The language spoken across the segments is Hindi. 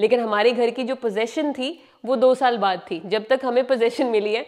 लेकिन हमारे घर की जो पोजेशन थी वो दो साल बाद थी जब तक हमें पोजेशन मिली है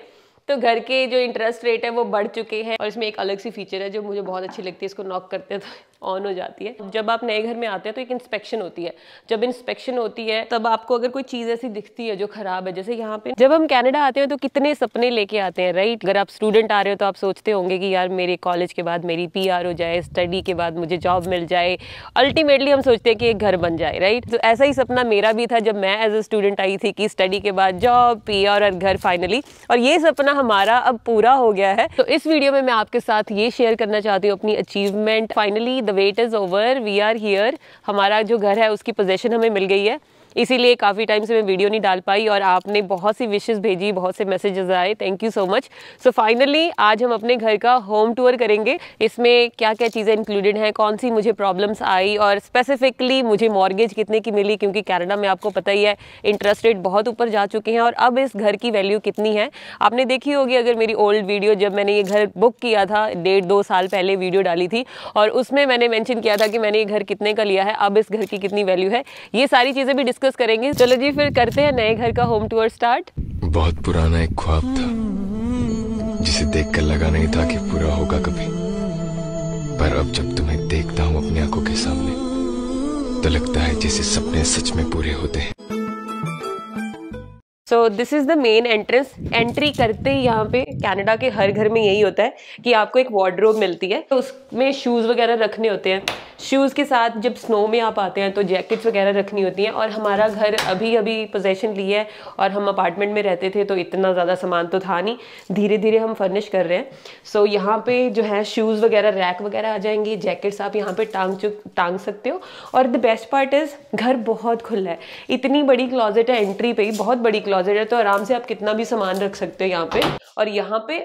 तो घर के जो इंटरेस्ट रेट है वो बढ़ चुके हैं और इसमें एक अलग सी फीचर है जो मुझे बहुत अच्छी लगती है इसको नॉक करते हैं तो ऑन हो जाती है जब आप नए घर में आते हैं तो एक इंस्पेक्शन होती है जब इंस्पेक्शन होती है तब आपको अगर कोई चीज़ ऐसी दिखती है जो ख़राब है जैसे यहाँ पे जब हम कनाडा आते हैं तो कितने सपने लेके आते हैं राइट अगर आप स्टूडेंट आ रहे हो तो आप सोचते होंगे कि यार मेरे कॉलेज के बाद मेरी पी हो जाए स्टडी के बाद मुझे जॉब मिल जाए अल्टीमेटली हम सोचते हैं कि एक घर बन जाए राइट तो ऐसा ही सपना मेरा भी था जब मैं एज अ स्टूडेंट आई थी कि स्टडी के बाद जॉब पी और घर फाइनली और ये सपना हमारा अब पूरा हो गया है तो इस वीडियो में मैं आपके साथ ये शेयर करना चाहती हूँ अपनी achievement finally the wait is over we are here हमारा जो घर है उसकी पोजेशन हमें मिल गई है इसीलिए काफ़ी टाइम से मैं वीडियो नहीं डाल पाई और आपने बहुत सी विशेज़ भेजी बहुत से मैसेजेस आए thank you so much so finally आज हम अपने घर का होम टूर करेंगे इसमें क्या क्या चीज़ें इंक्लूडेड हैं कौन सी मुझे प्रॉब्लम्स आई और स्पेसिफिकली मुझे मॉर्गेज कितने की मिली क्योंकि कैनेडा में आपको पता ही है इंटरेस्ट रेट बहुत ऊपर जा चुके हैं और अब इस घर की वैल्यू कितनी है आपने देखी होगी अगर मेरी ओल्ड वीडियो जब मैंने ये घर बुक किया था डेढ़ दो साल पहले वीडियो डाली थी और उसमें मैंने मैंशन किया था कि मैंने ये घर कितने का लिया है अब इस घर की कितनी वैल्यू है ये सारी चीज़ें भी डिस्कस डिस्कस करेंगे चलो जी फिर करते हैं नए घर का होम टूर स्टार्ट बहुत पुराना एक ख्वाब था जिसे देख कर लगा नहीं था कि पूरा होगा कभी पर अब जब तुम्हें देखता हूँ अपनी आंखों के सामने तो लगता है जैसे सपने सच में पूरे होते हैं so this is the main entrance entry करते ही यहाँ पे कनाडा के हर घर में यही होता है कि आपको एक वार्ड्रोब मिलती है तो उसमें शूज़ वगैरह रखने होते हैं शूज़ के साथ जब स्नो में आप आते हैं तो जैकेट्स वगैरह रखनी होती हैं और हमारा घर अभी अभी पोजेशन लिया है और हम अपार्टमेंट में रहते थे तो इतना ज़्यादा सामान तो था नहीं धीरे धीरे हम फर्निश कर रहे हैं सो so, यहाँ पर जो है शूज़ वगैरह रैक वगैरह आ जाएंगे जैकेट्स आप यहाँ पर टांग चुक टांग सकते हो और द बेस्ट पार्ट इज़ घर बहुत खुला है इतनी बड़ी क्लॉजेट है एंट्री पर ही बहुत बड़ी क्लॉज क्लोजेट है तो आराम से आप कितना भी सामान रख सकते हो यहाँ पे और यहाँ पे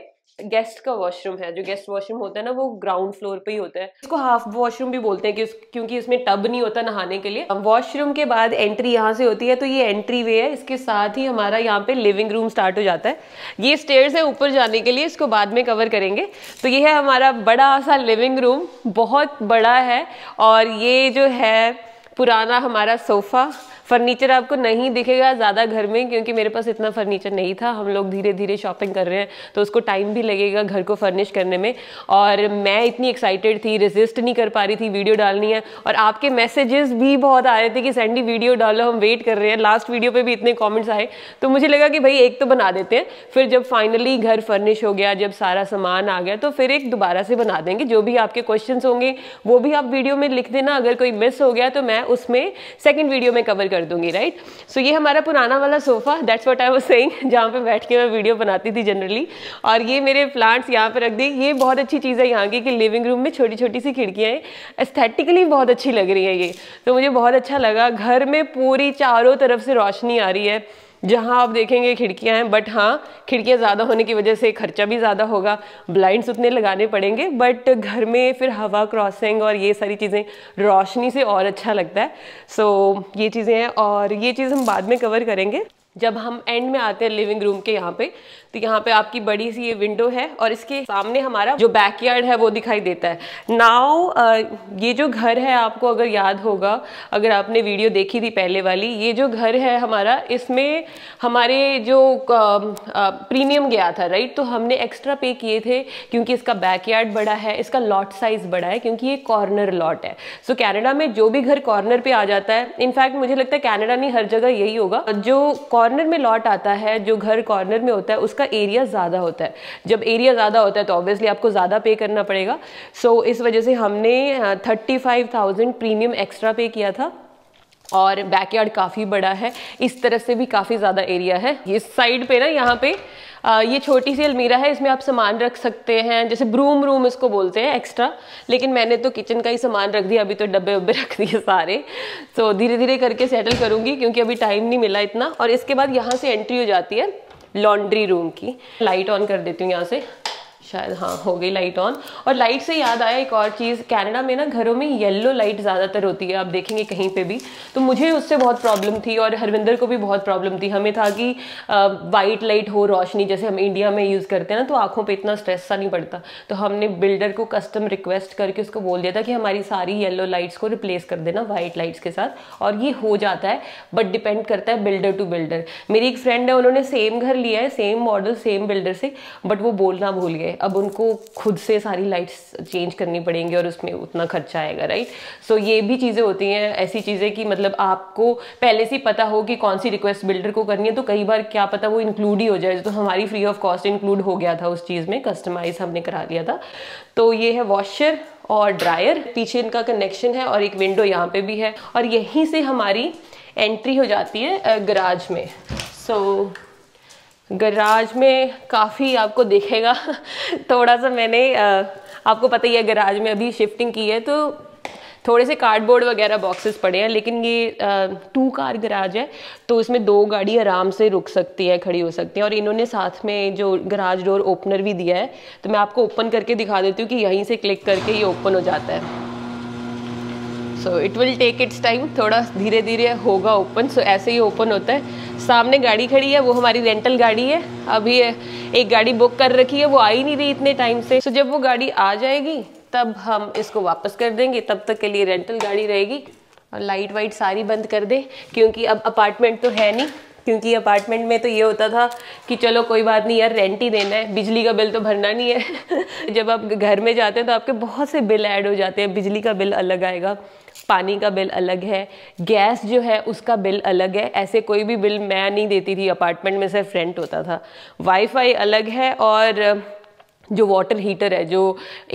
गेस्ट का वॉशरूम है जो गेस्ट वॉशरूम होता है ना वो ग्राउंड फ्लोर पे ही होता है इसको हाफ वॉशरूम भी बोलते हैं कि उस, क्योंकि इसमें टब नहीं होता नहाने के लिए वॉशरूम के बाद एंट्री यहाँ से होती है तो ये एंट्री वे है इसके साथ ही हमारा यहाँ पे लिविंग रूम स्टार्ट हो जाता है ये स्टेयर्स है ऊपर जाने के लिए इसको बाद में कवर करेंगे तो ये है हमारा बड़ा सा लिविंग रूम बहुत बड़ा है और ये जो है पुराना हमारा सोफ़ा फर्नीचर आपको नहीं दिखेगा ज़्यादा घर में क्योंकि मेरे पास इतना फर्नीचर नहीं था हम लोग धीरे धीरे शॉपिंग कर रहे हैं तो उसको टाइम भी लगेगा घर को फर्निश करने में और मैं इतनी एक्साइटेड थी रेजिस्ट नहीं कर पा रही थी वीडियो डालनी है और आपके मैसेजेस भी बहुत आ रहे थे कि सैंडी वीडियो डालो हम वेट कर रहे हैं लास्ट वीडियो पर भी इतने कॉमेंट्स आए तो मुझे लगा कि भाई एक तो बना देते हैं फिर जब फाइनली घर फर्निश हो गया जब सारा सामान आ गया तो फिर एक दोबारा से बना देंगे जो भी आपके क्वेश्चन होंगे वो भी आप वीडियो में लिख देना अगर कोई मिस हो गया तो मैं उसमें सेकेंड वीडियो में कवर कर कर दूंगी राइट सो so, ये हमारा पुराना वाला sofa that's what I was saying जहाँ पे बैठ के मैं वीडियो बनाती थी जनरली और ये मेरे प्लांट्स यहाँ पे रख दिए ये बहुत अच्छी चीज़ है यहाँ की कि लिविंग रूम में छोटी छोटी सी खिड़कियाँ हैं एस्थेटिकली बहुत अच्छी लग रही है ये तो मुझे बहुत अच्छा लगा घर में पूरी चारों तरफ से रोशनी आ रही है जहाँ आप देखेंगे खिड़कियाँ हैं बट हाँ खिड़कियाँ ज़्यादा होने की वजह से खर्चा भी ज़्यादा होगा ब्लाइंड्स उतने लगाने पड़ेंगे बट घर में फिर हवा क्रॉसिंग और ये सारी चीज़ें रोशनी से और अच्छा लगता है सो so, ये चीज़ें हैं और ये चीज़ हम बाद में कवर करेंगे जब हम एंड में आते हैं लिविंग रूम के यहाँ पे तो यहाँ पे आपकी बड़ी सी ये विंडो है और इसके सामने हमारा जो बैकयार्ड है वो दिखाई देता है नाव ये जो घर है आपको अगर याद होगा अगर आपने वीडियो देखी थी पहले वाली ये जो घर है हमारा इसमें हमारे जो प्रीमियम गया था राइट तो हमने एक्स्ट्रा पे किए थे क्योंकि इसका बैकयार्ड बड़ा है इसका लॉट साइज़ बड़ा है क्योंकि ये कॉर्नर लॉट है सो so, कैनेडा में जो भी घर कॉर्नर पर आ जाता है इनफैक्ट मुझे लगता है कैनेडा नहीं हर जगह यही होगा जो कॉर्नर में लॉट आता है जो घर कॉर्नर में होता है उसका एरिया ज़्यादा होता है जब एरिया ज़्यादा होता है तो ऑब्वियसली आपको ज़्यादा पे करना पड़ेगा सो so, इस वजह से हमने thirty five thousand premium extra pay किया था और बैकयार्ड काफ़ी बड़ा है इस तरफ से भी काफ़ी ज़्यादा एरिया है इस साइड पे ना यहाँ पे आ, ये छोटी सी अलमीरा है इसमें आप सामान रख सकते हैं जैसे ब्रूम रूम इसको बोलते हैं एक्स्ट्रा लेकिन मैंने तो किचन का ही सामान रख दिया अभी तो डब्बे उब्बे रख दिए सारे तो धीरे धीरे करके सेटल करूँगी क्योंकि अभी टाइम नहीं मिला इतना और इसके बाद यहाँ से एंट्री हो जाती है लॉन्ड्री रूम की लाइट ऑन कर देती हूँ यहाँ से शायद हाँ हो गई लाइट ऑन और लाइट से याद आया एक और चीज़ कैनेडा में ना घरों में येलो लाइट ज़्यादातर होती है आप देखेंगे कहीं पे भी तो मुझे उससे बहुत प्रॉब्लम थी और हरविंदर को भी बहुत प्रॉब्लम थी हमें था कि वाइट लाइट हो रोशनी जैसे हम इंडिया में यूज़ करते हैं ना तो आँखों पर इतना स्ट्रेस सा नहीं पड़ता तो हमने बिल्डर को कस्टम रिक्वेस्ट करके उसको बोल दिया था कि हमारी सारी येल्लो लाइट्स को रिप्लेस कर देना वाइट लाइट्स के साथ और ये हो जाता है बट डिपेंड करता है बिल्डर टू बिल्डर मेरी एक फ्रेंड है उन्होंने सेम घर लिया है सेम मॉडल सेम बिल्डर से बट वो बोलना भूल गए अब उनको खुद से सारी लाइट्स चेंज करनी पड़ेंगी और उसमें उतना खर्चा आएगा राइट सो so, ये भी चीज़ें होती हैं ऐसी चीज़ें कि मतलब आपको पहले से पता हो कि कौन सी रिक्वेस्ट बिल्डर को करनी है तो कई बार क्या पता वो इंक्लूड ही हो जाए तो हमारी फ्री ऑफ कॉस्ट इंक्लूड हो गया था उस चीज़ में कस्टमाइज हमने करा लिया था तो ये है वॉशर और ड्रायर पीछे इनका कनेक्शन है और एक विंडो यहाँ पे भी है और यहीं से हमारी एंट्री हो जाती है गराज में सो so, गराज में काफ़ी आपको देखेगा थोड़ा सा मैंने आपको पता ही है गराज में अभी शिफ्टिंग की है तो थोड़े से कार्डबोर्ड वगैरह बॉक्सेस पड़े हैं लेकिन ये टू कार गराज है तो इसमें दो गाड़ी आराम से रुक सकती है खड़ी हो सकती है और इन्होंने साथ में जो गराज डोर ओपनर भी दिया है तो मैं आपको ओपन करके दिखा देती हूँ कि यहीं से क्लिक करके ये ओपन हो जाता है so it will take its time थोड़ा धीरे धीरे होगा ओपन सो so, ऐसे ही ओपन होता है सामने गाड़ी खड़ी है वो हमारी रेंटल गाड़ी है अभी एक गाड़ी बुक कर रखी है वो आ ही नहीं रही इतने टाइम से सो जब वो गाड़ी आ जाएगी तब हम इसको वापस कर देंगे तब तक के लिए रेंटल गाड़ी रहेगी और लाइट वाइट सारी बंद कर दे क्योंकि अब अपार्टमेंट तो है नहीं क्योंकि अपार्टमेंट में तो ये होता था कि चलो कोई बात नहीं यार रेंट ही देना है बिजली का बिल तो भरना नहीं है जब आप घर में जाते हैं तो आपके बहुत से बिल ऐड हो जाते हैं बिजली का बिल अलग आएगा पानी का बिल अलग है गैस जो है उसका बिल अलग है ऐसे कोई भी बिल मैं नहीं देती थी अपार्टमेंट में सिर्फ रेंट होता था वाईफाई अलग है और जो वाटर हीटर है जो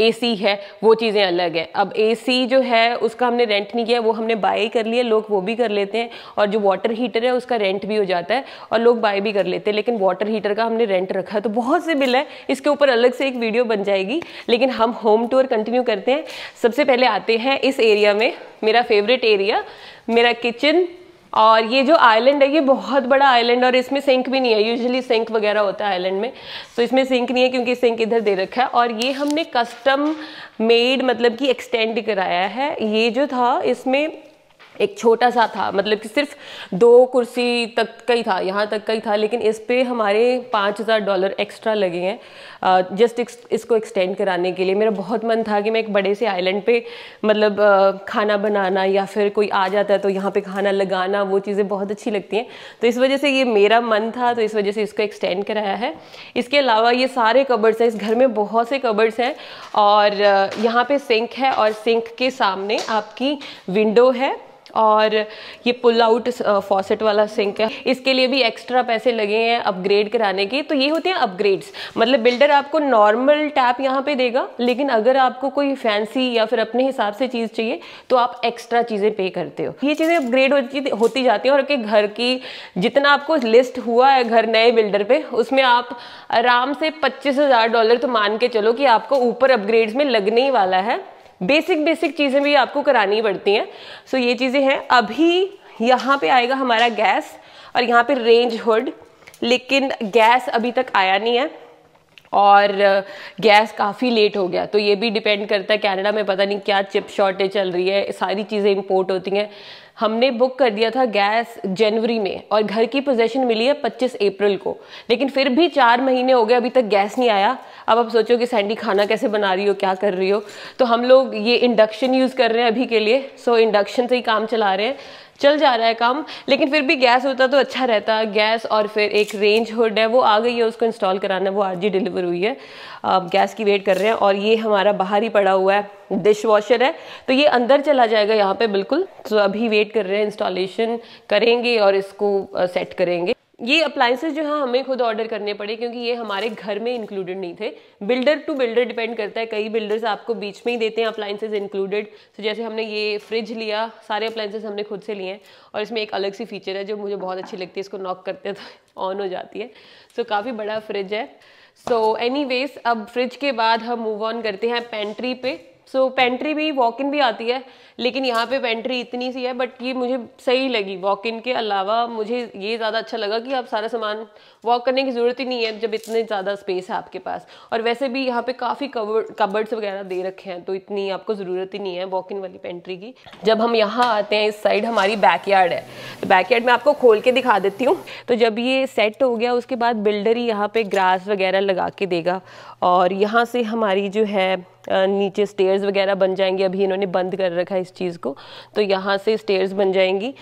एसी है वो चीज़ें अलग है अब एसी जो है उसका हमने रेंट नहीं किया वो हमने बाय कर लिया लोग वो भी कर लेते हैं और जो वाटर हीटर है उसका रेंट भी हो जाता है और लोग बाय भी कर लेते हैं लेकिन वाटर हीटर का हमने रेंट रखा तो बहुत से बिल है इसके ऊपर अलग से एक वीडियो बन जाएगी लेकिन हम होम टूर कंटिन्यू करते हैं सबसे पहले आते हैं इस एरिया में मेरा फेवरेट एरिया मेरा किचन और ये जो आइलैंड है ये बहुत बड़ा आइलैंड और इसमें सिंक भी नहीं है यूजुअली सिंक वगैरह होता है आइलैंड में तो इसमें सिंक नहीं है क्योंकि सिंक इधर दे रखा है और ये हमने कस्टम मेड मतलब कि एक्सटेंड कराया है ये जो था इसमें एक छोटा सा था मतलब कि सिर्फ दो कुर्सी तक का ही था यहाँ तक का ही था लेकिन इस पर हमारे पाँच हज़ार डॉलर एक्स्ट्रा लगे हैं जस्ट इस, इसको एक्सटेंड कराने के लिए मेरा बहुत मन था कि मैं एक बड़े से आइलैंड पे मतलब खाना बनाना या फिर कोई आ जाता है तो यहाँ पे खाना लगाना वो चीज़ें बहुत अच्छी लगती हैं तो इस वजह से ये मेरा मन था तो इस वजह से इसको एक्सटेंड कराया है इसके अलावा ये सारे कबर्ड्स हैं इस घर में बहुत से कबर्ड्स हैं और यहाँ पर सिंक है और सिंक के सामने आपकी विंडो है और ये पुल आउट फॉसेट वाला सिंक है इसके लिए भी एक्स्ट्रा पैसे लगे हैं अपग्रेड कराने के तो ये होते हैं अपग्रेड्स मतलब बिल्डर आपको नॉर्मल टैप यहाँ पे देगा लेकिन अगर आपको कोई फैंसी या फिर अपने हिसाब से चीज़ चाहिए तो आप एक्स्ट्रा चीज़ें पे करते हो ये चीज़ें अपग्रेड होती होती जाती हैं और आपके घर की जितना आपको लिस्ट हुआ है घर नए बिल्डर पर उसमें आप आराम से पच्चीस डॉलर तो मान के चलो कि आपको ऊपर अपग्रेड्स में लगने ही वाला है बेसिक बेसिक चीज़ें भी आपको करानी पड़ती हैं सो so, ये चीज़ें हैं अभी यहाँ पे आएगा हमारा गैस और यहाँ पे रेंज हुड लेकिन गैस अभी तक आया नहीं है और गैस काफ़ी लेट हो गया तो ये भी डिपेंड करता है कनाडा में पता नहीं क्या चिप शॉर्टेज चल रही है सारी चीज़ें इंपोर्ट होती हैं हमने बुक कर दिया था गैस जनवरी में और घर की पोजेशन मिली है पच्चीस अप्रैल को लेकिन फिर भी चार महीने हो गए अभी तक गैस नहीं आया अब आप सोचो कि सैंडी खाना कैसे बना रही हो क्या कर रही हो तो हम लोग ये इंडक्शन यूज़ कर रहे हैं अभी के लिए सो इंडक्शन से ही काम चला रहे हैं चल जा रहा है काम लेकिन फिर भी गैस होता तो अच्छा रहता गैस और फिर एक रेंज हुड है वो आ गई है उसको इंस्टॉल कराना वो आज ही डिलीवर हुई है गैस की वेट कर रहे हैं और ये हमारा बाहर ही पड़ा हुआ है डिश वॉशर है तो ये अंदर चला जाएगा यहाँ पे बिल्कुल तो अभी वेट कर रहे हैं इंस्टॉलेशन करेंगे और इसको सेट करेंगे ये अप्लाइंसेज जो है हमें खुद ऑर्डर करने पड़े क्योंकि ये हमारे घर में इंक्लूडेड नहीं थे बिल्डर टू बिल्डर डिपेंड करता है कई बिल्डर्स आपको बीच में ही देते हैं अप्लाइंसेज इंक्लूडेड तो जैसे हमने ये फ्रिज लिया सारे अप्लाइंसेज हमने खुद से लिए हैं और इसमें एक अलग सी फीचर है जो मुझे बहुत अच्छी लगती है इसको नॉक करते हैं तो ऑन हो जाती है सो so, काफ़ी बड़ा फ्रिज है सो so, एनी अब फ्रिज के बाद हम मूव ऑन करते हैं पेंट्री पे सो so, पेंट्री भी वॉक इन भी आती है लेकिन यहाँ पे पेंट्री इतनी सी है बट ये मुझे सही लगी वॉक इन के अलावा मुझे ये ज़्यादा अच्छा लगा कि आप सारा सामान वॉक करने की ज़रूरत ही नहीं है जब इतने ज़्यादा स्पेस है आपके पास और वैसे भी यहाँ पे काफ़ी कबर्ड्स वगैरह दे रखे हैं तो इतनी आपको ज़रूरत ही नहीं है वॉक इन वाली पेंट्री की जब हम यहाँ आते हैं इस साइड हमारी बैक है तो बैक में आपको खोल के दिखा देती हूँ तो जब ये सेट हो गया उसके बाद बिल्डर ही यहाँ पर ग्रास वगैरह लगा के देगा और यहाँ से हमारी जो है नीचे स्टेयर्स वगैरह बन जाएंगे अभी इन्होंने बंद कर रखा है इस चीज़ को तो यहाँ से स्टेयर्स बन जाएंगी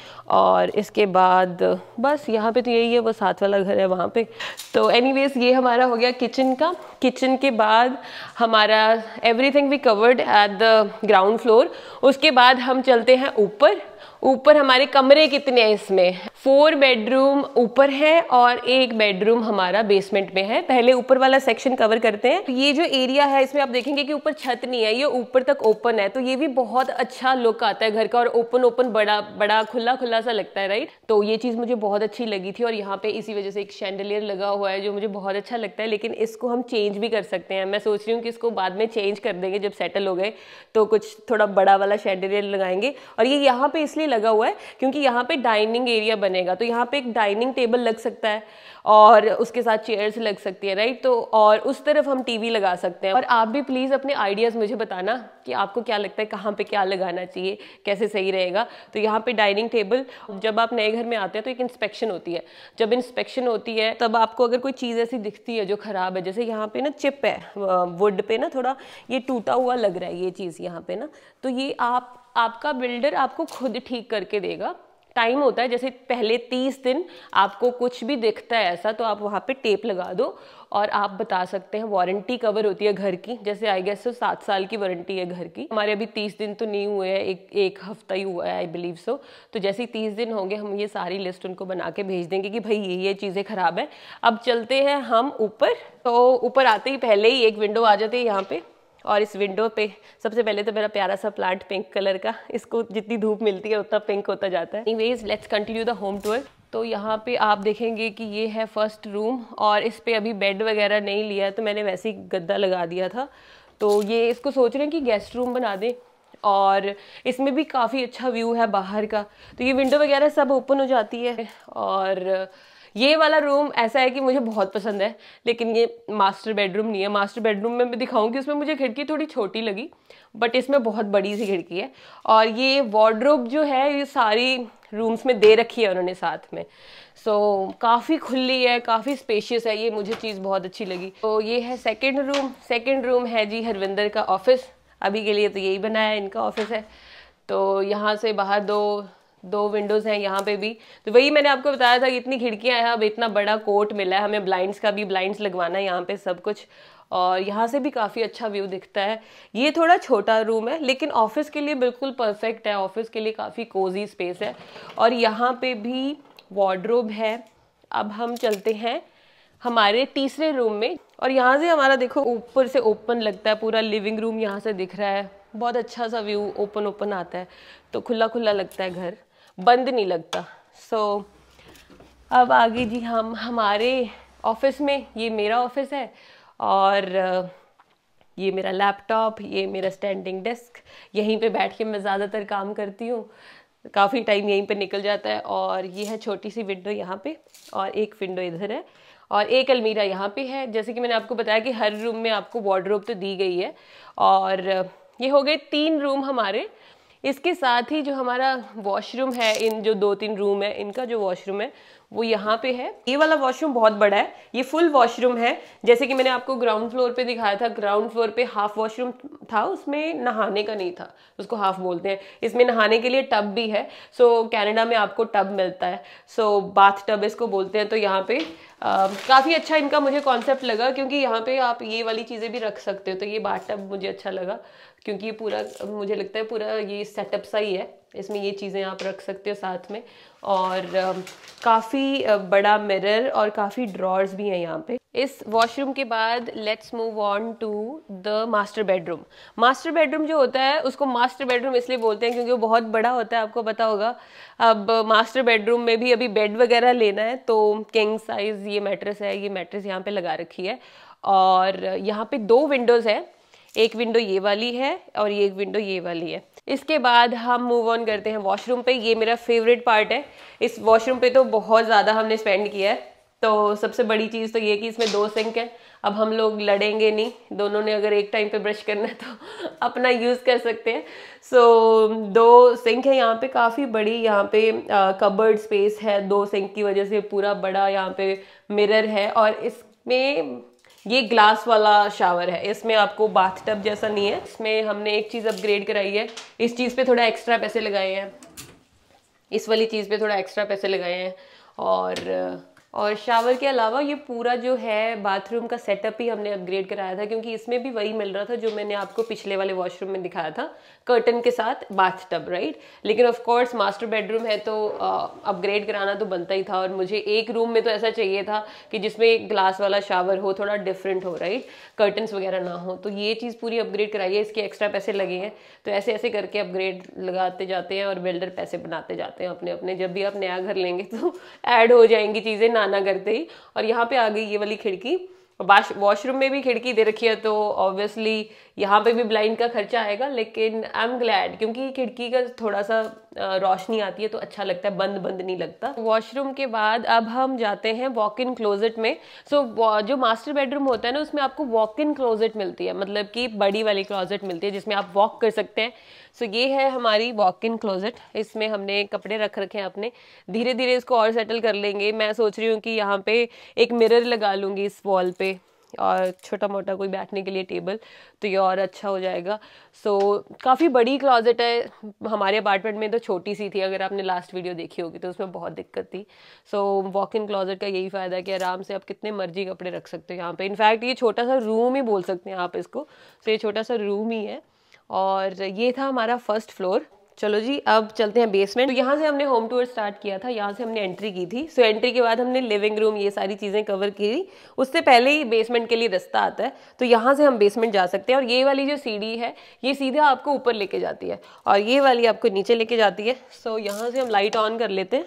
और इसके बाद बस यहाँ पे तो यही है वो साथ वाला घर है वहाँ पे तो एनीवेज ये हमारा हो गया किचन का किचन के बाद हमारा everything we covered at the ground floor उसके बाद हम चलते हैं ऊपर ऊपर हमारे कमरे कितने हैं इसमें फोर बेडरूम ऊपर है और एक बेडरूम हमारा बेसमेंट में है पहले ऊपर वाला सेक्शन कवर करते हैं ये जो एरिया है इसमें आप देखेंगे कि ऊपर छत नहीं है ये ऊपर तक ओपन है तो ये भी बहुत अच्छा लुक आता है घर का और ओपन ओपन बड़ा बड़ा खुला खुला सा लगता है राइट तो ये चीज़ मुझे बहुत अच्छी लगी थी और यहाँ पे इसी वजह से एक शैंडलियर लगा हुआ है जो मुझे बहुत अच्छा लगता है लेकिन इसको हम चेंज भी कर सकते हैं मैं सोच रही हूँ कि इसको बाद में चेंज कर देंगे जब सेटल हो गए तो कुछ थोड़ा बड़ा वाला शैंडलियर लगाएंगे और ये यहाँ पे इसलिए लगा हुआ है क्योंकि यहाँ पे डाइनिंग एरिया बनेगा तो यहाँ पे एक डाइनिंग टेबल लग सकता है और उसके साथ चेयर्स लग सकती है राइट तो और उस तरफ हम टीवी लगा सकते हैं और आप भी प्लीज़ अपने आइडियाज़ मुझे बताना कि आपको क्या लगता है कहाँ पे क्या लगाना चाहिए कैसे सही रहेगा तो यहाँ पे डाइनिंग टेबल जब आप नए घर में आते हैं तो एक इंस्पेक्शन होती है जब इंस्पेक्शन होती है तब आपको अगर कोई चीज़ ऐसी दिखती है जो ख़राब है जैसे यहाँ पर ना चिप है वुड पर ना थोड़ा ये टूटा हुआ लग रहा है ये चीज़ यहाँ पर ना तो ये आप आपका बिल्डर आपको खुद ठीक करके देगा टाइम होता है जैसे पहले तीस दिन आपको कुछ भी दिखता है ऐसा तो आप वहाँ पे टेप लगा दो और आप बता सकते हैं वारंटी कवर होती है घर की जैसे आई गेस सो सात साल की वारंटी है घर की हमारे अभी तीस दिन तो नहीं हुए हैं एक एक हफ्ता ही हुआ है आई बिलीव सो तो जैसे ही तीस दिन होंगे हम ये सारी लिस्ट उनको बना के भेज देंगे कि भाई ये ये चीज़ें ख़राब है अब चलते हैं हम ऊपर तो ऊपर आते ही पहले ही एक विंडो आ जाती है यहाँ पर और इस विंडो पे सबसे पहले तो मेरा प्यारा सा प्लांट पिंक कलर का इसको जितनी धूप मिलती है उतना पिंक होता जाता है anyways let's continue the home tour तो यहाँ पे आप देखेंगे कि ये है फर्स्ट रूम और इस पर अभी बेड वगैरह नहीं लिया तो मैंने वैसे ही गद्दा लगा दिया था तो ये इसको सोच रहे हैं कि गेस्ट रूम बना दें और इसमें भी काफ़ी अच्छा व्यू है बाहर का तो ये विंडो वगैरह सब ओपन हो जाती है और ये वाला रूम ऐसा है कि मुझे बहुत पसंद है लेकिन ये मास्टर बेडरूम नहीं है मास्टर बेडरूम में मैं दिखाऊंगी उसमें मुझे खिड़की थोड़ी छोटी लगी बट इसमें बहुत बड़ी सी खिड़की है और ये वार्ड्रोब जो है ये सारी रूम्स में दे रखी है उन्होंने साथ में सो so, काफ़ी खुली है काफ़ी स्पेशियस है ये मुझे चीज़ बहुत अच्छी लगी तो ये है सेकेंड रूम सेकेंड रूम है जी हरविंदर का ऑफिस अभी के लिए तो यही बनाया इनका ऑफिस है तो यहाँ से बाहर दो दो विंडोज़ हैं यहाँ पे भी तो वही मैंने आपको बताया था कि इतनी खिड़कियाँ हैं अब इतना बड़ा कोट मिला है हमें ब्लाइंड्स का भी ब्लाइंड्स लगवाना है यहाँ पे सब कुछ और यहाँ से भी काफ़ी अच्छा व्यू दिखता है ये थोड़ा छोटा रूम है लेकिन ऑफिस के लिए बिल्कुल परफेक्ट है ऑफिस के लिए काफ़ी कोजी स्पेस है और यहाँ पे भी वार्ड्रोब है अब हम चलते हैं हमारे तीसरे रूम में और यहाँ से हमारा देखो ऊपर से ओपन लगता है पूरा लिविंग रूम यहाँ से दिख रहा है बहुत अच्छा सा व्यू ओपन ओपन आता है तो खुला खुला लगता है घर बंद नहीं लगता सो so, अब आगे जी हम हमारे ऑफिस में ये मेरा ऑफिस है और ये मेरा लैपटॉप ये मेरा स्टैंडिंग डेस्क यहीं पे बैठ के मैं ज़्यादातर काम करती हूँ काफ़ी टाइम यहीं पे निकल जाता है और ये है छोटी सी विंडो यहाँ पे और एक विंडो इधर है और एक अलमीरा यहाँ पे है जैसे कि मैंने आपको बताया कि हर रूम में आपको वार्ड्रोब तो दी गई है और ये हो गए तीन रूम हमारे इसके साथ ही जो हमारा वॉशरूम है इन जो दो तीन रूम है इनका जो वॉशरूम है वो यहाँ पे है ये वाला वॉशरूम बहुत बड़ा है ये फुल वॉशरूम है जैसे कि मैंने आपको ग्राउंड फ्लोर पे दिखाया था ग्राउंड फ्लोर पे हाफ वॉशरूम था उसमें नहाने का नहीं था उसको हाफ बोलते हैं इसमें नहाने के लिए टब भी है सो कैनेडा में आपको टब मिलता है सो बाथ टब इसको बोलते हैं तो यहाँ पे काफ़ी अच्छा इनका मुझे कॉन्सेप्ट लगा क्योंकि यहाँ पे आप ये वाली चीज़ें भी रख सकते हो तो ये बाथ टब मुझे अच्छा लगा क्योंकि ये पूरा मुझे लगता है पूरा ये सेटअप सा ही है इसमें ये चीज़ें आप रख सकते हो साथ में और काफ़ी बड़ा मिरर और काफ़ी ड्रॉर्स भी हैं यहाँ पे इस वॉशरूम के बाद let's move on to the master bedroom master bedroom जो होता है उसको मास्टर बेडरूम इसलिए बोलते हैं क्योंकि वो बहुत बड़ा होता है आपको पता होगा अब मास्टर बेडरूम में भी अभी बेड वगैरह लेना है तो किंग साइज़ ये मैट्रेस है ये मैट्रेस यहाँ पर लगा रखी है और यहाँ पर दो विंडोज़ है एक विंडो ये वाली है और ये एक विंडो ये वाली है इसके बाद हम मूव ऑन करते हैं वॉशरूम पे ये मेरा फेवरेट पार्ट है इस वॉशरूम पे तो बहुत ज़्यादा हमने स्पेंड किया है तो सबसे बड़ी चीज़ तो ये कि इसमें दो सिंक है अब हम लोग लड़ेंगे नहीं दोनों ने अगर एक टाइम पे ब्रश करना है तो अपना यूज़ कर सकते हैं सो so, दो सिंक है यहाँ पे काफ़ी बड़ी यहाँ पे कबर्ड स्पेस है दो सिंक की वजह से पूरा बड़ा यहाँ पे मिरर है और इसमें ये ग्लास वाला शावर है इसमें आपको बाथ टब जैसा नहीं है इसमें हमने एक चीज़ अपग्रेड कराई है इस चीज़ पे थोड़ा एक्स्ट्रा पैसे लगाए हैं इस वाली चीज़ पे थोड़ा एक्स्ट्रा पैसे लगाए हैं और और शावर के अलावा ये पूरा जो है बाथरूम का सेटअप ही हमने अपग्रेड कराया था क्योंकि इसमें भी वही मिल रहा था जो मैंने आपको पिछले वाले वॉशरूम में दिखाया था कर्टन के साथ बाथ टब राइट लेकिन ऑफ कोर्स मास्टर बेडरूम है तो अपग्रेड कराना तो बनता ही था और मुझे एक रूम में तो ऐसा चाहिए था कि जिसमें ग्लास वाला शावर हो थोड़ा डिफरेंट हो राइट कर्टन्स वगैरह ना हो तो ये चीज़ पूरी अपग्रेड कराइए इसके एक्स्ट्रा पैसे लगे हैं तो ऐसे ऐसे करके अपग्रेड लगाते जाते हैं और बिल्डर पैसे बनाते जाते हैं अपने अपने जब भी आप नया घर लेंगे तो ऐड हो जाएंगी चीज़ें ना आना करते ही और यहाँ पे आ गई ये वाली खिड़की वॉशरूम में भी खिड़की दे रखी है तो ऑब्वियसली यहाँ पे भी ब्लाइंड का खर्चा आएगा लेकिन आई एम ग्लैड क्योंकि खिड़की का थोड़ा सा रोशनी आती है तो अच्छा लगता है बंद बंद नहीं लगता वॉशरूम के बाद अब हम जाते हैं वॉक इन क्लोजेट में सो so, जो मास्टर बेडरूम होता है ना उसमें आपको वॉक इन क्लोजेट मिलती है मतलब कि बड़ी वाली क्लोजेट मिलती है जिसमें आप वॉक कर सकते हैं सो so, ये है हमारी वॉक इन क्लोजेट इसमें हमने कपड़े रख रखे हैं अपने धीरे धीरे इसको और सेटल कर लेंगे मैं सोच रही हूँ कि यहाँ पे एक मिरर लगा लूँगी इस वॉल पे और छोटा मोटा कोई बैठने के लिए टेबल तो ये और अच्छा हो जाएगा सो so, काफ़ी बड़ी क्लॉजेट है हमारे अपार्टमेंट में तो छोटी सी थी अगर आपने लास्ट वीडियो देखी होगी तो उसमें बहुत दिक्कत थी सो वॉक इन क्लॉजेट का यही फ़ायदा है कि आराम से आप कितने मर्जी कपड़े रख सकते हो यहाँ पर इनफैक्ट ये छोटा सा रूम ही बोल सकते हैं आप इसको तो so, ये छोटा सा रूम ही है और ये था हमारा फर्स्ट फ्लोर चलो जी अब चलते हैं बेसमेंट तो यहाँ से हमने होम टूर स्टार्ट किया था यहाँ से हमने एंट्री की थी सो so, एंट्री के बाद हमने लिविंग रूम ये सारी चीज़ें कवर की उससे पहले ही बेसमेंट के लिए रास्ता आता है तो यहाँ से हम बेसमेंट जा सकते हैं और ये वाली जो सीढ़ी है ये सीधा आपको ऊपर लेके जाती है और ये वाली आपको नीचे लेके जाती है सो so, यहाँ से हम लाइट ऑन कर लेते हैं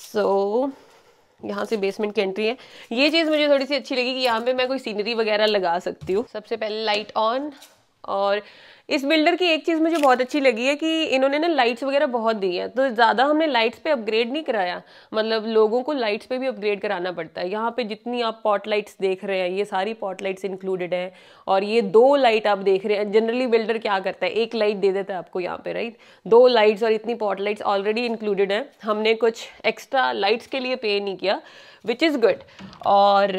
सो so, यहाँ से बेसमेंट की एंट्री है ये चीज़ मुझे थोड़ी सी अच्छी लगी कि यहाँ पे मैं कोई सीनरी वगैरह लगा सकती हूँ सबसे पहले लाइट ऑन और इस बिल्डर की एक चीज़ मुझे बहुत अच्छी लगी है कि इन्होंने ना लाइट्स वगैरह बहुत दी है तो ज़्यादा हमने लाइट्स पे अपग्रेड नहीं कराया मतलब लोगों को लाइट्स पे भी अपग्रेड कराना पड़ता है यहाँ पे जितनी आप पॉट लाइट्स देख रहे हैं ये सारी पॉट लाइट्स इंक्लूडेड है और ये दो लाइट आप देख रहे हैं जनरली बिल्डर क्या करता है एक लाइट दे देता है आपको यहाँ पर राइट दो लाइट्स और इतनी पॉट लाइट्स ऑलरेडी इंक्लूडेड हैं हमने कुछ एक्स्ट्रा लाइट्स के लिए पे नहीं किया विच इज़ गुड और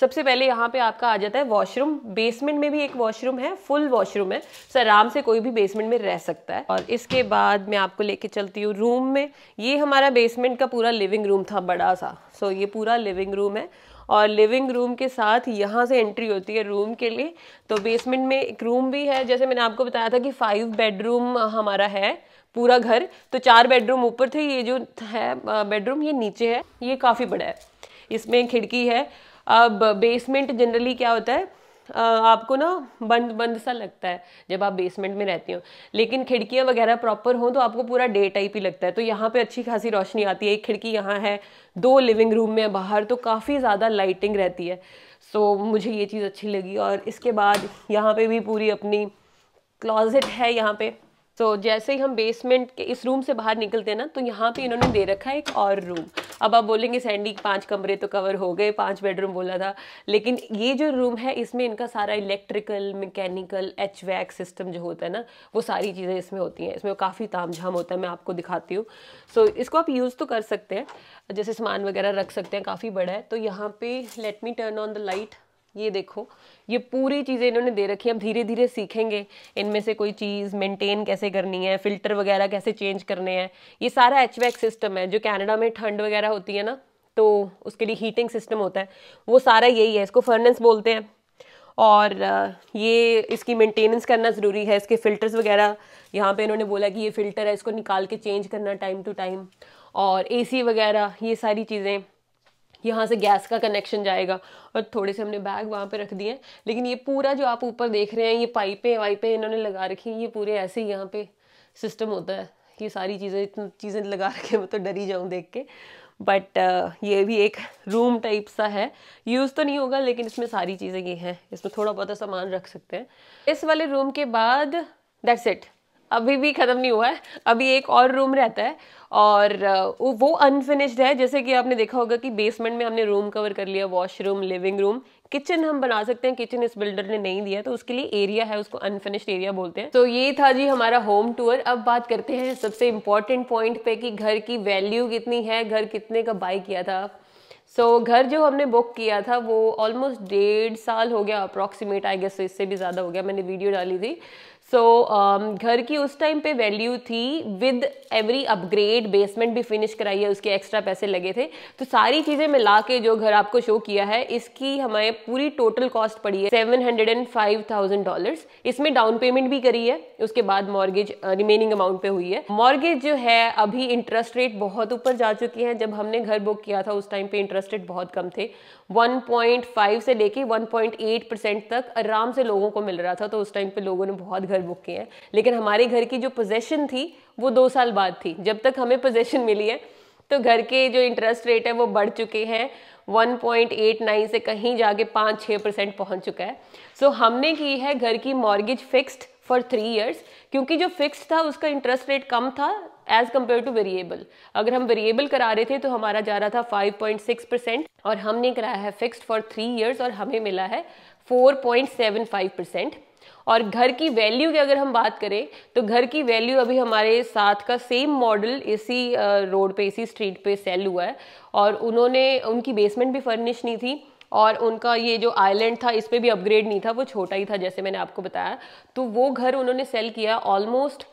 सबसे पहले यहाँ पे आपका आ जाता है वॉशरूम बेसमेंट में भी एक वॉशरूम है फुल वॉशरूम है सर आराम से कोई भी बेसमेंट में रह सकता है और इसके बाद मैं आपको लेके चलती हूँ रूम में ये हमारा बेसमेंट का पूरा लिविंग रूम था बड़ा सा सो ये पूरा लिविंग रूम है और लिविंग रूम के साथ यहाँ से एंट्री होती है रूम के लिए तो बेसमेंट में एक रूम भी है जैसे मैंने आपको बताया था कि फाइव बेडरूम हमारा है पूरा घर तो चार बेडरूम ऊपर थे ये जो है बेडरूम ये नीचे है ये काफ़ी बड़ा है इसमें खिड़की है अब बेसमेंट जनरली क्या होता है आपको ना बंद बंद सा लगता है जब आप बेसमेंट में रहती हो लेकिन खिड़कियाँ वगैरह प्रॉपर हों तो आपको पूरा डे टाइप ही लगता है तो यहाँ पे अच्छी खासी रोशनी आती है एक खिड़की यहाँ है दो लिविंग रूम में बाहर तो काफ़ी ज़्यादा लाइटिंग रहती है सो मुझे ये चीज़ अच्छी लगी और इसके बाद यहाँ पर भी पूरी अपनी क्लॉजिट है यहाँ पर तो so, जैसे ही हम बेसमेंट के इस रूम से बाहर निकलते हैं ना तो यहाँ पे इन्होंने दे रखा है एक और रूम अब आप बोलेंगे सैंडी पांच कमरे तो कवर हो गए पांच बेडरूम बोला था लेकिन ये जो रूम है इसमें इनका सारा इलेक्ट्रिकल मैकेनिकल एच सिस्टम जो होता है ना वो सारी चीज़ें इसमें होती हैं इसमें काफ़ी ताम होता है मैं आपको दिखाती हूँ सो so, इसको आप यूज़ तो कर सकते हैं जैसे सामान वगैरह रख सकते हैं काफ़ी बड़ा है तो यहाँ पे let me turn on the light ये देखो ये पूरी चीज़ें इन्होंने दे रखी हम धीरे धीरे सीखेंगे इनमें से कोई चीज़ मेंटेन कैसे करनी है फ़िल्टर वगैरह कैसे चेंज करने हैं ये सारा एच सिस्टम है जो कैनेडा में ठंड वगैरह होती है ना तो उसके लिए हीटिंग सिस्टम होता है वो सारा यही है इसको फर्नेंस बोलते हैं और ये इसकी मेंटेनेंस करना ज़रूरी है इसके फ़िल्टर्स वगैरह यहाँ पे इन्होंने बोला कि ये फ़िल्टर है इसको निकाल के चेंज करना टाइम टू टाइम और एसी वगैरह ये सारी चीज़ें यहाँ से गैस का कनेक्शन जाएगा और थोड़े से हमने बैग वहाँ पर रख दिए लेकिन ये पूरा जो आप ऊपर देख रहे हैं ये पाइपें वाइपें इन्होंने लगा रखी हैं ये पूरे ऐसे ही यहाँ पे सिस्टम होता है ये सारी चीज़ें इतनी चीज़ें लगा रखे मैं तो डर ही जाऊँ देख के बट uh, ये भी एक रूम टाइप सा है यूज़ तो नहीं होगा लेकिन इसमें सारी चीज़ें ये हैं इसमें थोड़ा बहुत सामान रख सकते हैं इस वाले रूम के बाद दैट्स इट अभी भी ख़त्म नहीं हुआ है अभी एक और रूम रहता है और वो अनफिनिश्ड है जैसे कि आपने देखा होगा कि बेसमेंट में हमने रूम कवर कर लिया वॉशरूम लिविंग रूम किचन हम बना सकते हैं किचन इस बिल्डर ने नहीं दिया तो उसके लिए एरिया है उसको अनफिनिश्ड एरिया बोलते हैं तो ये था जी हमारा होम टूर अब बात करते हैं सबसे इम्पॉर्टेंट पॉइंट पे कि घर की वैल्यू कितनी है घर कितने का बाई किया था सो so, घर जो हमने बुक किया था वो ऑलमोस्ट डेढ़ साल हो गया अप्रॉक्सीमेट आई गेस इससे भी ज़्यादा हो गया मैंने वीडियो डाली थी सो so, um, घर की उस टाइम पे वैल्यू थी विद एवरी अपग्रेड बेसमेंट भी फिनिश कराई है उसके एक्स्ट्रा पैसे लगे थे तो सारी चीज़ें मिला के जो घर आपको शो किया है इसकी हमें पूरी टोटल कॉस्ट पड़ी है seven hundred and five thousand dollar इसमें डाउन पेमेंट भी करी है उसके बाद मॉर्गेज रिमेनिंग अमाउंट पे हुई है मॉर्गेज जो है अभी इंटरेस्ट रेट बहुत ऊपर जा चुकी है जब हमने घर बुक किया था उस टाइम पे इंटरेस्ट रेट बहुत कम थे 1.5 से लेके 1.8 परसेंट तक आराम से लोगों को मिल रहा था तो उस टाइम पे लोगों ने बहुत घर बुक किए हैं लेकिन हमारे घर की जो पोजेशन थी वो दो साल बाद थी जब तक हमें पोजेशन मिली है तो घर के जो इंटरेस्ट रेट है वो बढ़ चुके हैं 1.89 से कहीं जाके पाँच छः परसेंट पहुँच चुका है सो so, हमने की है घर की mortgage fixed for three years क्योंकि जो फिक्स्ड था उसका इंटरेस्ट रेट कम था एज कम्पेयर टू वेरिएबल अगर हम वेरिएबल करा रहे थे तो हमारा जा रहा था 5.6 परसेंट और हमने कराया है फिक्स्ड फॉर थ्री ईयर्स और हमें मिला है 4.75 परसेंट और घर की वैल्यू की अगर हम बात करें तो घर की वैल्यू अभी हमारे साथ का सेम मॉडल इसी रोड पे इसी स्ट्रीट पे सेल हुआ है और उन्होंने उनकी बेसमेंट भी फर्निश नहीं थी और उनका ये जो आइलैंड था इस पर भी अपग्रेड नहीं था वो छोटा ही था जैसे मैंने आपको बताया तो वो घर उन्होंने सेल किया almost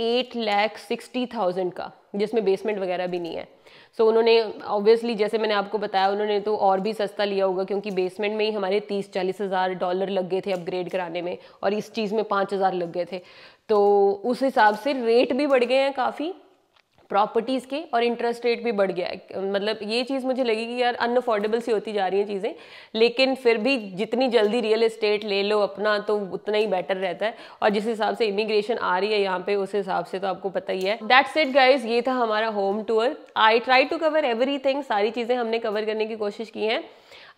eight lakh sixty thousand का जिसमें बेसमेंट वगैरह भी नहीं है सो so, उन्होंने ऑब्वियसली जैसे मैंने आपको बताया उन्होंने तो और भी सस्ता लिया होगा क्योंकि बेसमेंट में ही हमारे तीस चालीस हज़ार डॉलर लग गए थे अपग्रेड कराने में और इस चीज़ में पाँच हज़ार लग गए थे तो उस हिसाब से रेट भी बढ़ गए हैं काफ़ी प्रॉपर्टीज़ के और इंटरेस्ट रेट भी बढ़ गया है मतलब ये चीज़ मुझे लगी कि यार अनअफोर्डेबल सी होती जा रही हैं चीज़ें लेकिन फिर भी जितनी जल्दी रियल इस्टेट ले लो अपना तो उतना ही बेटर रहता है और जिस हिसाब से इमिग्रेशन आ रही है यहाँ पे उस हिसाब से तो आपको पता ही है दैट्स इट गाइज ये था हमारा home tour I try to cover every सारी चीज़ें हमने कवर करने की कोशिश की हैं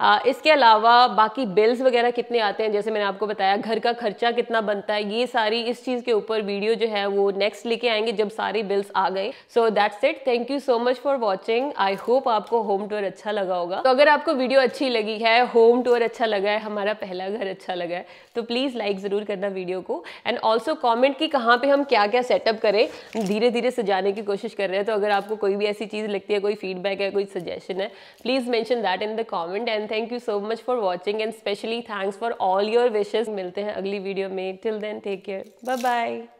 इसके अलावा बाकी बिल्स वगैरह कितने आते हैं जैसे मैंने आपको बताया घर का खर्चा कितना बनता है ये सारी इस चीज़ के ऊपर वीडियो जो है वो नेक्स्ट लेके आएंगे जब सारी बिल्स आ गए so that's it thank you so much for watching I hope आपको होम टूर अच्छा लगा होगा तो अगर आपको वीडियो अच्छी लगी है होम टूर अच्छा लगा है हमारा पहला घर अच्छा लगा है तो प्लीज़ लाइक ज़रूर करना वीडियो को एंड ऑल्सो कॉमेंट कि कहाँ पर हम क्या क्या सेटअप करें धीरे धीरे सजाने की कोशिश कर रहे हैं तो अगर आपको कोई भी ऐसी चीज़ लगती है कोई फीडबैक है कोई सजेशन है please mention that in the comment and thank you so much for watching and specially thanks for all your wishes मिलते हैं अगली वीडियो में till then take care bye bye